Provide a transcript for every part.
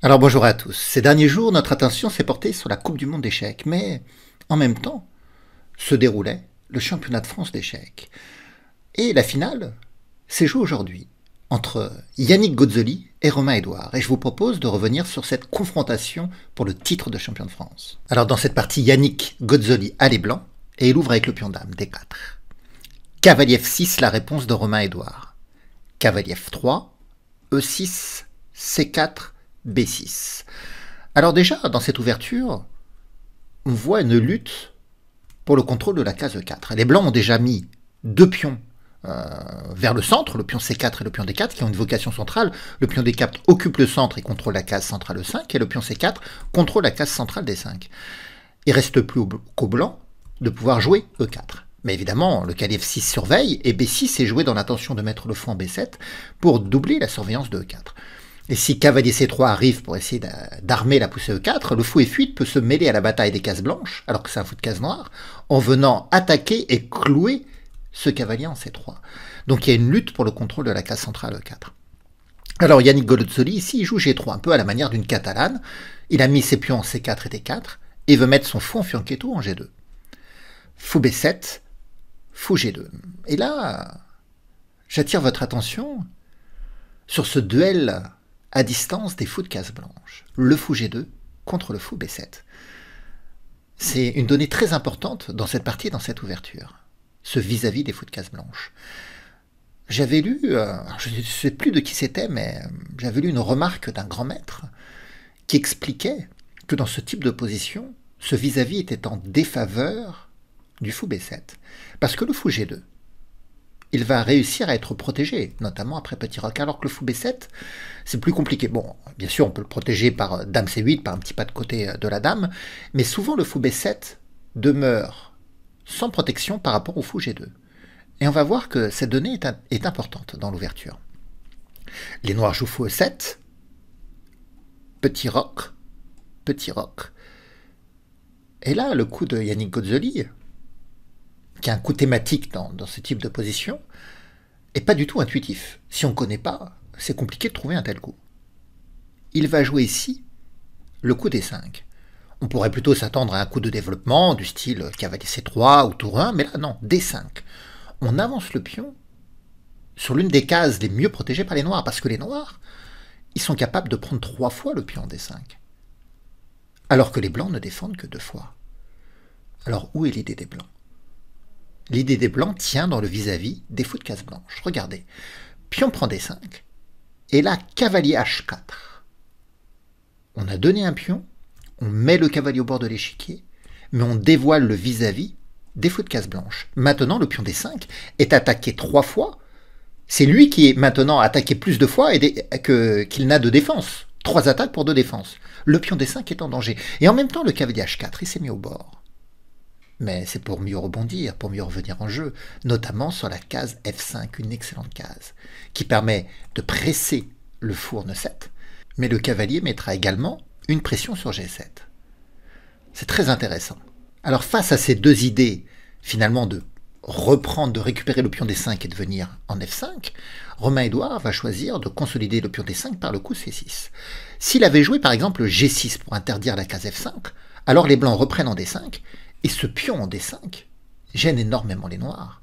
Alors bonjour à tous. Ces derniers jours, notre attention s'est portée sur la Coupe du Monde d'échecs, mais en même temps se déroulait le Championnat de France d'échecs. Et la finale s'est jouée aujourd'hui entre Yannick Godzoli et Romain Edouard. Et je vous propose de revenir sur cette confrontation pour le titre de champion de France. Alors dans cette partie, Yannick Godzoli a les blancs et il ouvre avec le pion dame, D4. Cavalier F6, la réponse de Romain Edouard. Cavalier F3, E6, C4, B6. Alors déjà, dans cette ouverture, on voit une lutte pour le contrôle de la case e 4. Les blancs ont déjà mis deux pions euh, vers le centre, le pion C4 et le pion D4, qui ont une vocation centrale. Le pion D4 occupe le centre et contrôle la case centrale E5, et le pion C4 contrôle la case centrale D5. Il ne reste plus qu'aux blancs de pouvoir jouer E4. Mais évidemment, le calife 6 surveille, et B6 est joué dans l'intention de mettre le fond en B7 pour doubler la surveillance de E4. Et si cavalier C3 arrive pour essayer d'armer la poussée E4, le fou et fuite peut se mêler à la bataille des cases blanches, alors que c'est un fou de cases noires, en venant attaquer et clouer ce cavalier en C3. Donc il y a une lutte pour le contrôle de la case centrale E4. Alors Yannick Golozzoli, ici, il joue G3, un peu à la manière d'une catalane. Il a mis ses pions en C4 et D4, et veut mettre son fou en fianchetto en G2. Fou B7, fou G2. Et là, j'attire votre attention sur ce duel à distance des fous de case blanche, le fou G2 contre le fou B7. C'est une donnée très importante dans cette partie dans cette ouverture, ce vis-à-vis des fous de case blanche. J'avais lu, euh, je ne sais plus de qui c'était, mais euh, j'avais lu une remarque d'un grand maître qui expliquait que dans ce type de position, ce vis-à-vis -vis était en défaveur du fou B7. Parce que le fou G2, il va réussir à être protégé, notamment après Petit Roc. Alors que le fou B7, c'est plus compliqué. Bon, bien sûr, on peut le protéger par euh, Dame C8, par un petit pas de côté euh, de la Dame, mais souvent le fou B7 demeure sans protection par rapport au fou G2. Et on va voir que cette donnée est, importante dans l'ouverture. Les noirs jouent fou E7, petit roc, petit roc. Et là, le coup de Yannick Godzoli, qui a un coup thématique dans, ce type de position, est pas du tout intuitif. Si on ne connaît pas, c'est compliqué de trouver un tel coup. Il va jouer ici le coup d 5. On pourrait plutôt s'attendre à un coup de développement du style cavalier C3 ou tour 1, mais là non, D5. On avance le pion sur l'une des cases les mieux protégées par les noirs, parce que les noirs, ils sont capables de prendre trois fois le pion D5, alors que les blancs ne défendent que deux fois. Alors où est l'idée des blancs L'idée des blancs tient dans le vis-à-vis des fous de case blanche. Regardez, pion prend d5, et là, cavalier h4. On a donné un pion, on met le cavalier au bord de l'échiquier, mais on dévoile le vis-à-vis des fous de case blanche. Maintenant, le pion d5 est attaqué trois fois. C'est lui qui est maintenant attaqué plus de fois et qu'il n'a de défense. Trois attaques pour deux défenses. Le pion d5 est en danger. Et en même temps, le cavalier h4, il s'est mis au bord mais c'est pour mieux rebondir, pour mieux revenir en jeu, notamment sur la case F5, une excellente case, qui permet de presser le fourne 7, mais le cavalier mettra également une pression sur G7. C'est très intéressant. Alors face à ces deux idées, finalement de reprendre, de récupérer le pion D5 et de venir en F5, romain Edouard va choisir de consolider le pion D5 par le coup C6. S'il avait joué par exemple G6 pour interdire la case F5, alors les blancs reprennent en D5 et ce pion en D5 gêne énormément les noirs.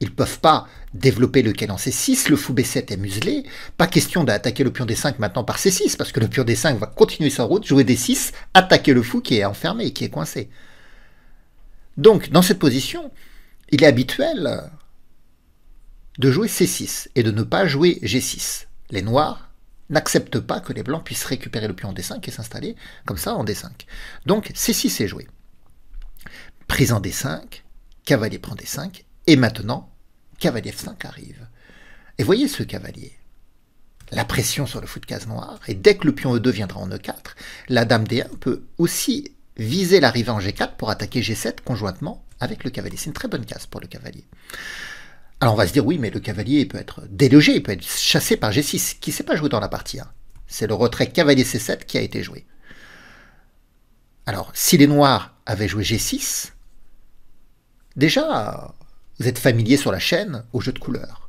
Ils ne peuvent pas développer le en C6, le fou B7 est muselé. Pas question d'attaquer le pion D5 maintenant par C6, parce que le pion D5 va continuer sa route, jouer D6, attaquer le fou qui est enfermé, qui est coincé. Donc, dans cette position, il est habituel de jouer C6 et de ne pas jouer G6. Les noirs n'acceptent pas que les blancs puissent récupérer le pion en D5 et s'installer comme ça en D5. Donc, C6 est joué. Présent en D5, cavalier prend D5, et maintenant, cavalier F5 arrive. Et voyez ce cavalier. La pression sur le fou de case noire, et dès que le pion E2 viendra en E4, la dame D1 peut aussi viser l'arrivée en G4 pour attaquer G7 conjointement avec le cavalier. C'est une très bonne case pour le cavalier. Alors on va se dire, oui, mais le cavalier peut être délogé, il peut être chassé par G6, qui ne s'est pas joué dans la partie 1. C'est le retrait cavalier C7 qui a été joué. Alors, si les noirs avaient joué G6, Déjà, vous êtes familier sur la chaîne au jeu de couleurs.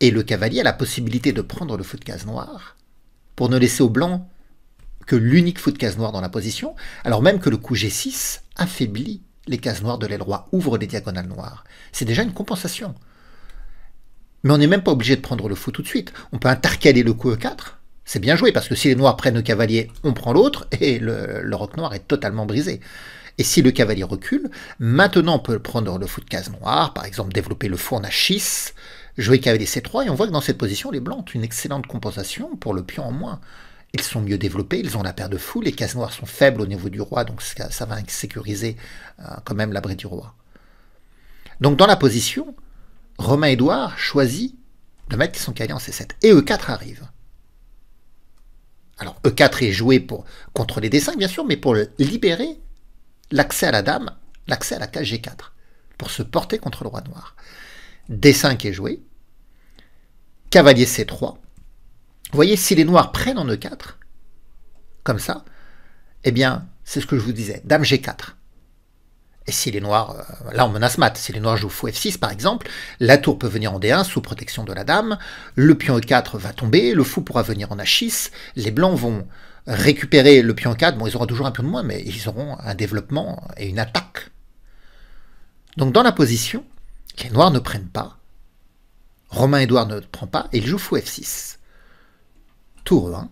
Et le cavalier a la possibilité de prendre le fou de case noire pour ne laisser au blanc que l'unique fou de case noire dans la position, alors même que le coup G6 affaiblit les cases noires de l'aile roi, ouvre des diagonales noires. C'est déjà une compensation. Mais on n'est même pas obligé de prendre le fou tout de suite. On peut intercaler le coup E4. C'est bien joué, parce que si les noirs prennent le cavalier, on prend l'autre, et le roc noir est totalement brisé. Et si le cavalier recule, maintenant on peut prendre le fou de case noire, par exemple développer le fou en h6, jouer cavalier c3, et on voit que dans cette position, les blancs ont une excellente compensation pour le pion en moins. Ils sont mieux développés, ils ont la paire de fou, les cases noires sont faibles au niveau du roi, donc ça, va sécuriser euh, quand même l'abri du roi. Donc dans la position, romain Edouard choisit de mettre son cavalier en c7, et e4 arrive. Alors E4 est joué pour, contre les D5, bien sûr, mais pour le libérer l'accès à la dame, l'accès à la cage G4, pour se porter contre le roi noir. D5 est joué, cavalier C3. Vous voyez, si les noirs prennent en E4, comme ça, eh bien, c'est ce que je vous disais, dame G4. Et si les noirs, euh, là on menace mat, si les noirs jouent fou F6 par exemple, la tour peut venir en D1 sous protection de la dame, le pion E4 va tomber, le fou pourra venir en H6, les blancs vont récupérer le pion 4, bon, ils auront toujours un pion de moins, mais ils auront un développement et une attaque. Donc dans la position, les noirs ne prennent pas, Romain Edouard ne prend pas, et il joue fou F6. Tour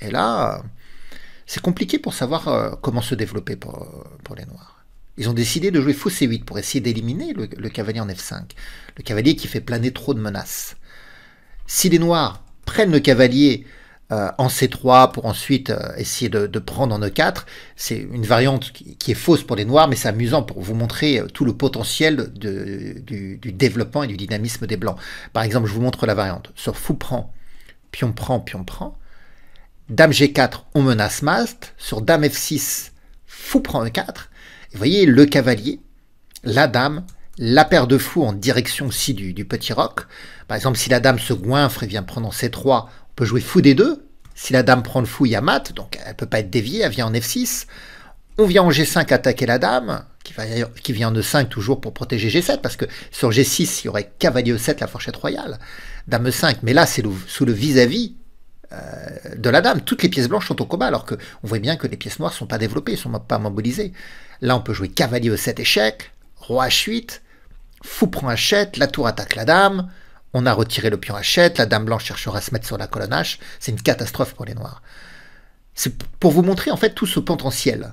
Et là, c'est compliqué pour savoir euh, comment se développer pour, pour, les Noirs. Ils ont décidé de jouer fou C8 pour essayer d'éliminer le cavalier en F5. Le cavalier qui fait planer trop de menaces. Si les Noirs prennent le cavalier euh, en C3 pour ensuite euh, essayer de, prendre en E4. C'est une variante qui, est fausse pour les Noirs, mais c'est amusant pour vous montrer euh, tout le potentiel du, développement et du dynamisme des Blancs. Par exemple, je vous montre la variante. Sur fou prend, pion prend, pion prend. Dame G4, on menace Mast. Sur Dame F6, fou prend E4. Vous voyez le cavalier, la dame, la paire de fous en direction aussi du, petit roc. Par exemple, si la dame se goinfre et vient prendre en C3, on peut jouer fou des deux. Si la dame prend le fou, il y a mat, donc elle peut pas être déviée, elle vient en f6. On vient en g5 attaquer la dame, qui, vient en e5 toujours pour protéger g7, parce que sur g6, il y aurait cavalier e7, la fourchette royale, dame e5. Mais là, c'est sous le vis-à-vis euh, de la dame. Toutes les pièces blanches sont au combat, alors qu'on voit bien que les pièces noires sont pas développées, sont pas mobilisées. Là, on peut jouer cavalier e7 échec, roi h8, fou prend h7, la tour attaque la dame, on a retiré le pion H7, la Dame Blanche cherchera à se mettre sur la colonne H. C'est une catastrophe pour les Noirs. C'est pour vous montrer en fait tout ce potentiel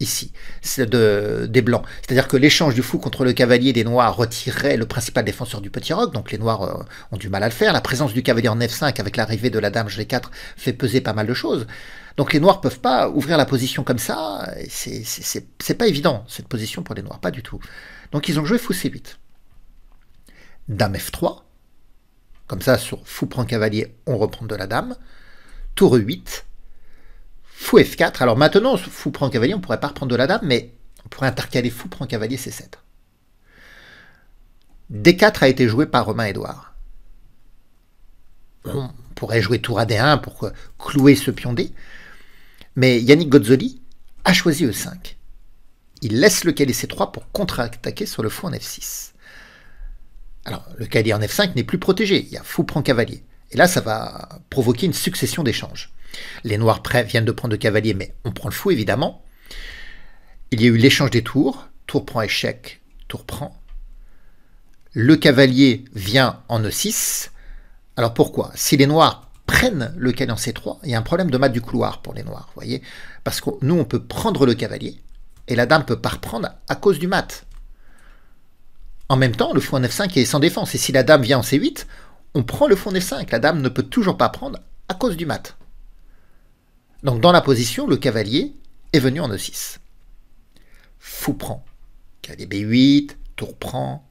ici de, des Blancs. C'est-à-dire que l'échange du fou contre le cavalier des Noirs retirerait le principal défenseur du petit roc, donc les Noirs euh, ont du mal à le faire. La présence du cavalier en F5 avec l'arrivée de la Dame G4 fait peser pas mal de choses. Donc les Noirs peuvent pas ouvrir la position comme ça. C'est pas évident cette position pour les Noirs, pas du tout. Donc ils ont joué fou C8 dame f3. Comme ça, sur fou prend cavalier, on reprend de la dame. Tour e8. Fou f4. Alors maintenant, fou prend cavalier, on ne pourrait pas reprendre de la dame, mais on pourrait intercaler fou prend cavalier c7. D4 a été joué par Romain Edouard. On pourrait jouer tour ad 1 pour clouer ce pion D. Mais Yannick Gozzoli a choisi E5. Il laisse le caler C3 pour contre-attaquer sur le fou en F6. Alors, le cavalier en F5 n'est plus protégé, il y a fou prend cavalier. Et là, ça va provoquer une succession d'échanges. Les noirs prêts viennent de prendre le cavalier, mais on prend le fou, évidemment. Il y a eu l'échange des tours, tour prend échec, tour prend. Le cavalier vient en E6. Alors pourquoi Si les noirs prennent le cavalier en C3, il y a un problème de mat du couloir pour les noirs, voyez Parce que nous, on peut prendre le cavalier, et la dame peut pas reprendre à cause du mat. En même temps, le fou en F5 est sans défense, et si la dame vient en C8, on prend le fou en F5. La dame ne peut toujours pas prendre à cause du mat. Donc dans la position, le cavalier est venu en E6. Fou prend. Cavalier B8, tour prend,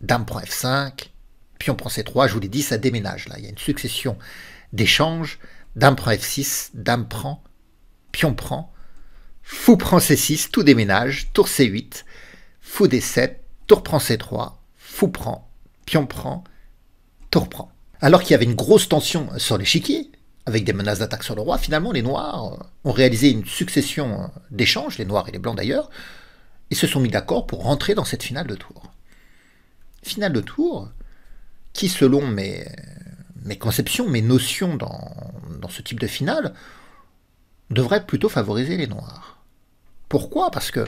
dame prend F5, on prend C3, je vous l'ai dit, ça déménage là. Il y a une succession d'échanges. Dame prend F6, dame prend, pion prend, fou prend C6, tout déménage, tour C8, fou D7, tour prend C3, fou prend, pion prend, tour prend. Alors qu'il y avait une grosse tension sur l'échiquier, avec des menaces d'attaque sur le roi, finalement les Noirs ont réalisé une succession d'échanges, les Noirs et les Blancs d'ailleurs, et se sont mis d'accord pour rentrer dans cette finale de tour. Finale de tour qui, selon mes, mes conceptions, mes notions dans, dans ce type de finale, devrait plutôt favoriser les Noirs. Pourquoi Parce que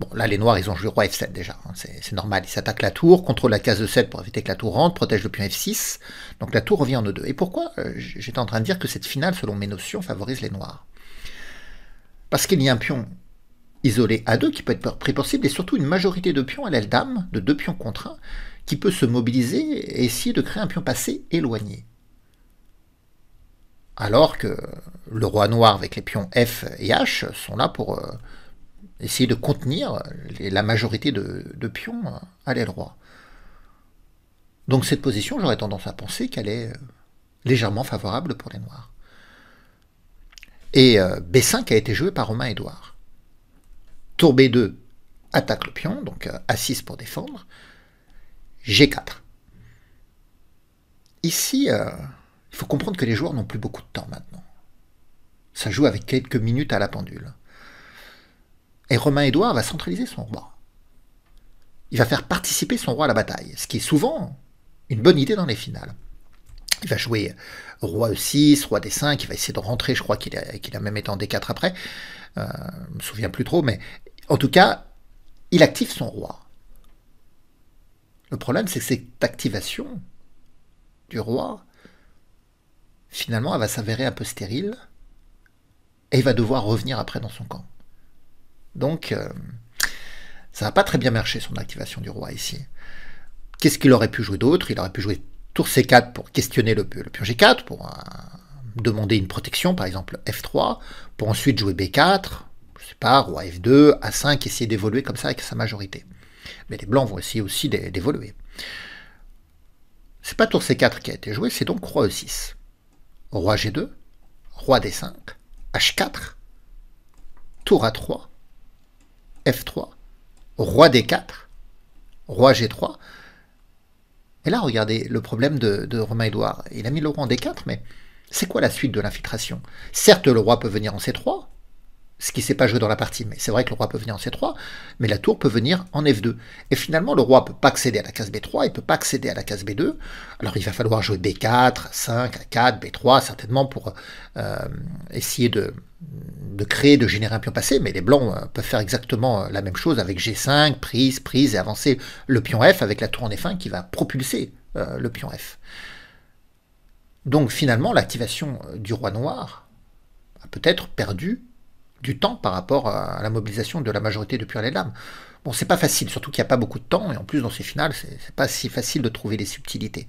Bon, là, les noirs, ils ont joué roi F7 déjà. Hein. c'est normal. Ils s'attaquent la tour, contrôlent la case de 7 pour éviter que la tour rentre, protègent le pion F6. Donc la tour revient en E2. Et pourquoi euh, j'étais en train de dire que cette finale, selon mes notions, favorise les noirs Parce qu'il y a un pion isolé A2 qui peut être pris et surtout une majorité de pions à l'aile dame, de deux pions contre un, qui peut se mobiliser et essayer de créer un pion passé éloigné. Alors que le roi noir avec les pions F et H sont là pour. Euh, essayer de contenir la majorité de, pions à l'aile droit. Donc cette position, j'aurais tendance à penser qu'elle est euh, légèrement favorable pour les Noirs. Et euh, B5 a été joué par Romain Edouard. Tour B2 attaque le pion, donc euh, A6 pour défendre. G4. Ici, il faut comprendre que les joueurs n'ont plus beaucoup de temps maintenant. Ça joue avec quelques minutes à la pendule. Et Romain-Édouard va centraliser son roi. Il va faire participer son roi à la bataille, ce qui est souvent une bonne idée dans les finales. Il va jouer roi E6, roi D5, il va essayer de rentrer, je crois qu'il a, même été en D4 après. Je euh, je me souviens plus trop, mais en tout cas, il active son roi. Le problème, c'est que cette activation du roi, finalement, elle va s'avérer un peu stérile, et il va devoir revenir après dans son camp. Donc, euh, ça n'a pas très bien marché son activation du roi ici. Qu'est-ce qu'il aurait pu jouer d'autre Il aurait pu jouer tour C4 pour questionner le, pion G4, pour euh, demander une protection, par exemple F3, pour ensuite jouer B4, je sais pas, roi F2, A5, essayer d'évoluer comme ça avec sa majorité. Mais les blancs vont essayer aussi d'évoluer. C'est pas tour C4 qui a été joué, c'est donc roi E6. Roi G2, roi D5, H4, tour A3, F3, Roi D4, Roi G3. Et là, regardez le problème de, Romain-Édouard. Il a mis le roi en D4, mais c'est quoi la suite de l'infiltration Certes, le roi peut venir en C3, ce qui ne s'est pas joué dans la partie. Mais c'est vrai que le roi peut venir en C3, mais la tour peut venir en F2. Et finalement, le roi ne peut pas accéder à la case B3, il ne peut pas accéder à la case B2. Alors il va falloir jouer B4, 5, A4, B3, certainement pour euh, essayer de, de, créer, de générer un pion passé. Mais les blancs euh, peuvent faire exactement euh, la même chose avec G5, prise, prise, et avancer le pion F avec la tour en F1 qui va propulser le pion F. Donc finalement, l'activation du roi noir a peut-être perdu du temps par rapport à la mobilisation de la majorité de pions. les Lames. Bon, c'est pas facile, surtout qu'il n'y a pas beaucoup de temps, et en plus, dans ces finales, c'est pas si facile de trouver les subtilités.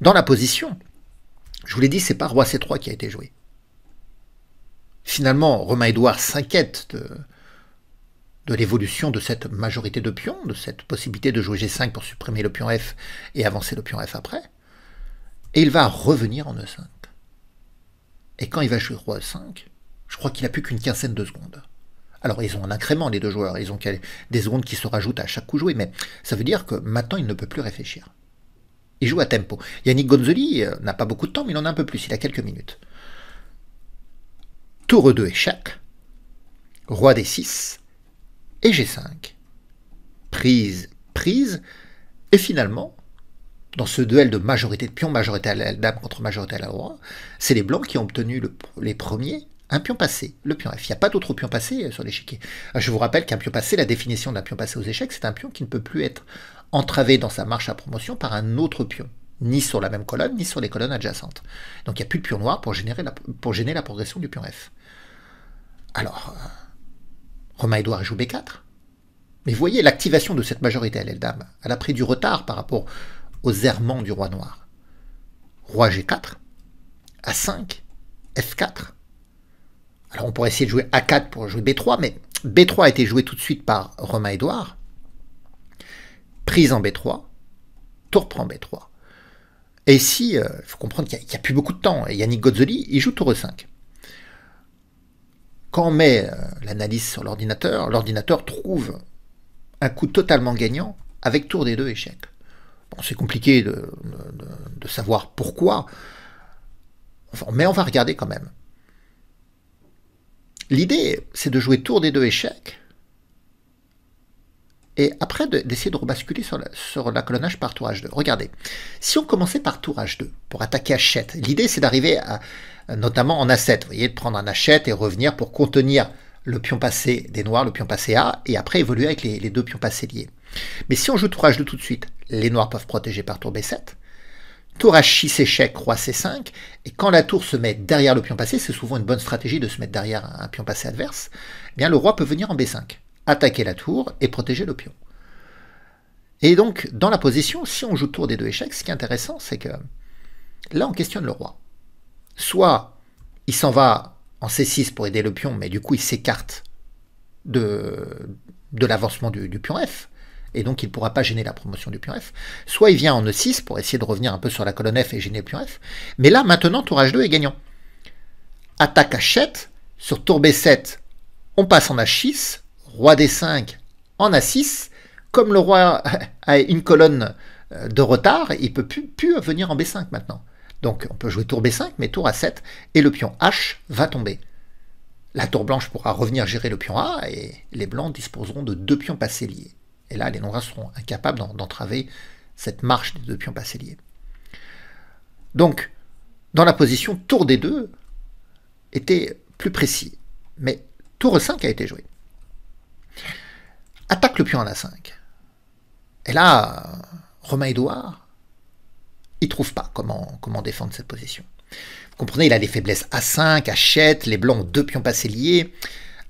Dans la position, je vous l'ai dit, c'est pas Roi C3 qui a été joué. Finalement, romain Edouard s'inquiète de, de l'évolution de cette majorité de pions, de cette possibilité de jouer G5 pour supprimer le pion F et avancer le pion F après. Et il va revenir en E5. Et quand il va jouer Roi E5, je crois qu'il n'a plus qu'une quinzaine de secondes. Alors ils ont un incrément les deux joueurs, ils ont des secondes qui se rajoutent à chaque coup joué, mais ça veut dire que maintenant il ne peut plus réfléchir. Il joue à tempo. Yannick Gonzoli euh, n'a pas beaucoup de temps, mais il en a un peu plus, il a quelques minutes. Tour 2 échec, roi des 6 et G5. Prise, prise, et finalement, dans ce duel de majorité de pions, majorité à la dame contre majorité à la roi, c'est les blancs qui ont obtenu les premiers un pion passé, le pion F. Il n'y a pas d'autre pion passé euh, sur l'échiquier. Euh, je vous rappelle qu'un pion passé, la définition d'un pion passé aux échecs, c'est un pion qui ne peut plus être entravé dans sa marche à promotion par un autre pion, ni sur la même colonne, ni sur les colonnes adjacentes. Donc il n'y a plus de pion noir pour, gêner la progression du pion F. Alors, euh, romain edouard joue B4. Mais voyez, l'activation de cette majorité à l'aile dame, elle a pris du retard par rapport aux errements du roi noir. Roi G4, A5, F4, alors on pourrait essayer de jouer A4 pour jouer B3, mais B3 a été joué tout de suite par Romain Edouard, Prise en B3, tour prend B3. Et ici, euh, il faut comprendre qu'il n'y a, plus beaucoup de temps. Yannick Gozzoli, il joue tour E5. Quand on met euh, l'analyse sur l'ordinateur, l'ordinateur trouve un coup totalement gagnant avec tour des deux échecs. Bon, c'est compliqué de, savoir pourquoi, mais on va regarder quand même. L'idée, c'est de jouer tour des deux échecs et après d'essayer de, basculer rebasculer sur la, sur colonnage par tour H2. Regardez, si on commençait par tour H2 pour attaquer H7, l'idée c'est d'arriver à, notamment en A7, vous voyez, de prendre un H7 et revenir pour contenir le pion passé des noirs, le pion passé A, et après évoluer avec les, les deux pions passés liés. Mais si on joue tour H2 tout de suite, les noirs peuvent protéger par tour B7, tour à 6 échec, roi C5, et quand la tour se met derrière le pion passé, c'est souvent une bonne stratégie de se mettre derrière un pion passé adverse, eh bien le roi peut venir en B5, attaquer la tour et protéger le pion. Et donc, dans la position, si on joue tour des deux échecs, ce qui est intéressant, c'est que là, on questionne le roi. Soit il s'en va en C6 pour aider le pion, mais du coup, il s'écarte de, de l'avancement du pion F, et donc il ne pourra pas gêner la promotion du pion F. Soit il vient en E6 pour essayer de revenir un peu sur la colonne F et gêner le pion F. Mais là, maintenant, tour H2 est gagnant. Attaque H7, sur tour B7, on passe en H6, roi D5 en A6. Comme le roi a une colonne euh, de retard, il ne peut plus, plus venir en B5 maintenant. Donc on peut jouer tour B5, mais tour A7, et le pion H va tomber. La tour blanche pourra revenir gérer le pion A, et les blancs disposeront de deux pions passés liés. Et là, les Noirs seront incapables d'entraver cette marche des deux pions liés. Donc, dans la position, tour des deux était plus précis. Mais tour 5 a été joué. Attaque le pion en A5. Et là, romain Edouard, il trouve pas comment, comment défendre cette position. Vous comprenez, il a des faiblesses A5, achète les blancs ont deux pions passés liés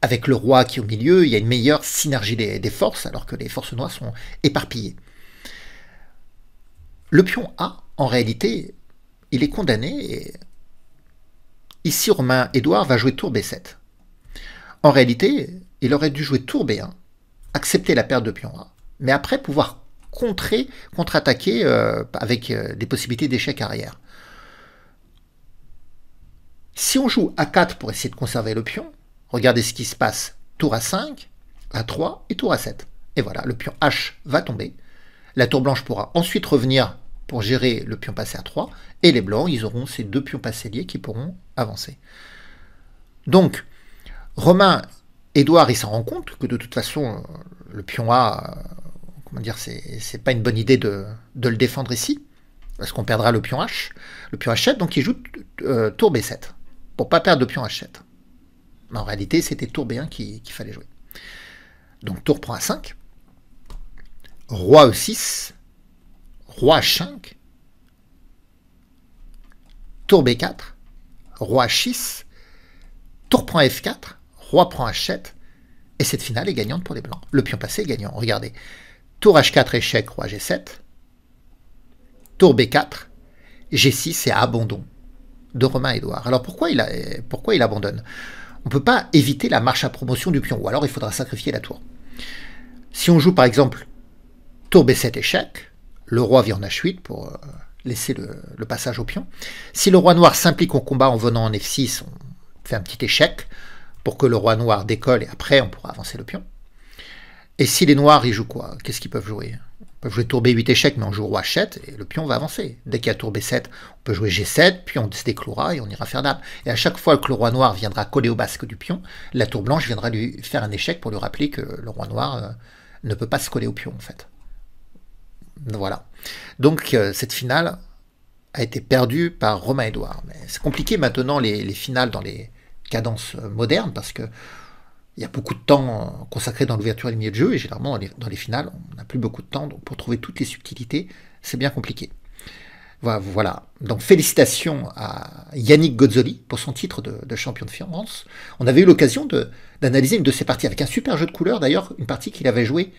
avec le roi qui est au milieu, il y a une meilleure synergie des, forces, alors que les forces noires sont éparpillées. Le pion A, en réalité, il est condamné. Et... Ici, Romain Édouard va jouer tour B7. En réalité, il aurait dû jouer tour B1, accepter la perte de pion A, mais après pouvoir contrer, contre-attaquer euh, avec euh, des possibilités d'échec arrière. Si on joue A4 pour essayer de conserver le pion, Regardez ce qui se passe. Tour à 5, à 3 et tour à 7. Et voilà, le pion H va tomber. La tour blanche pourra ensuite revenir pour gérer le pion passé à 3. Et les blancs, ils auront ces deux pions passés liés qui pourront avancer. Donc, Romain, Édouard, il s'en rend compte que de toute façon, euh, le pion A, euh, comment dire, c'est pas une bonne idée de, le défendre ici, parce qu'on perdra le pion H, le pion H7, donc il joue euh, tour B7, pour pas perdre de pion H7. Mais en réalité, c'était tour B1 qu'il fallait jouer. Donc tour prend A5, roi E6, roi H5, tour B4, roi H6, tour prend F4, roi prend H7, et cette finale est gagnante pour les blancs. Le pion passé est gagnant, regardez. Tour H4, échec, roi G7, tour B4, G6 et abandon de Romain Edouard. Alors pourquoi il, pourquoi il abandonne on ne peut pas éviter la marche à promotion du pion, ou alors il faudra sacrifier la tour. Si on joue par exemple tour B7 échec, le roi vient en H8 pour euh, laisser le, le passage au pion. Si le roi noir s'implique au combat en venant en F6, on fait un petit échec pour que le roi noir décolle et après on pourra avancer le pion. Et si les noirs, ils jouent quoi Qu'est-ce qu'ils peuvent jouer peut jouer tour B8 échec, mais on joue roi 7 et le pion va avancer. Dès qu'il y a tour B7, on peut jouer G7, puis on se déclouera et on ira faire dame. Et à chaque fois que le roi noir viendra coller au basque du pion, la tour blanche viendra lui faire un échec pour lui rappeler que le roi noir euh, ne peut pas se coller au pion en fait. Voilà. Donc euh, cette finale a été perdue par Romain Edouard. Mais c'est compliqué maintenant les finales dans les cadences euh, modernes parce que il y a beaucoup de temps euh, consacré dans l'ouverture et le milieu de jeu, et généralement dans les, finales, on n'a plus beaucoup de temps, donc pour trouver toutes les subtilités, c'est bien compliqué. Voilà, donc félicitations à Yannick Gozzoli pour son titre de, champion de France. On avait eu l'occasion d'analyser une de ses parties avec un super jeu de couleurs, d'ailleurs, une partie qu'il avait jouée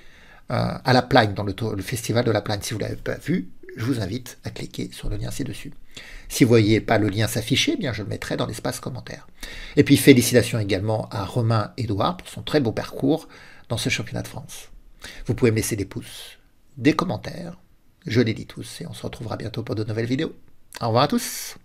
euh, à La Plagne, dans le, le, festival de La Plagne. Si vous ne l'avez pas vu, je vous invite à cliquer sur le lien ci-dessus. Si vous voyez pas le lien s'afficher, eh bien je le mettrai dans l'espace commentaire. Et puis félicitations également à Romain Edouard pour son très beau parcours dans ce championnat de France. Vous pouvez me laisser des pouces, des commentaires, je les dis tous et on se retrouvera bientôt pour de nouvelles vidéos. Au revoir à tous